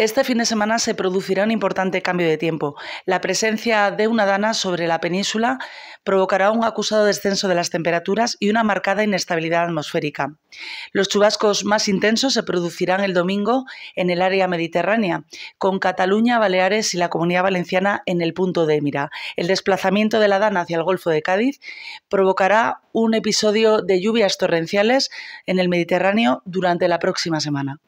Este fin de semana se producirá un importante cambio de tiempo. La presencia de una dana sobre la península provocará un acusado descenso de las temperaturas y una marcada inestabilidad atmosférica. Los chubascos más intensos se producirán el domingo en el área mediterránea, con Cataluña, Baleares y la Comunidad Valenciana en el punto de mira. El desplazamiento de la dana hacia el Golfo de Cádiz provocará un episodio de lluvias torrenciales en el Mediterráneo durante la próxima semana.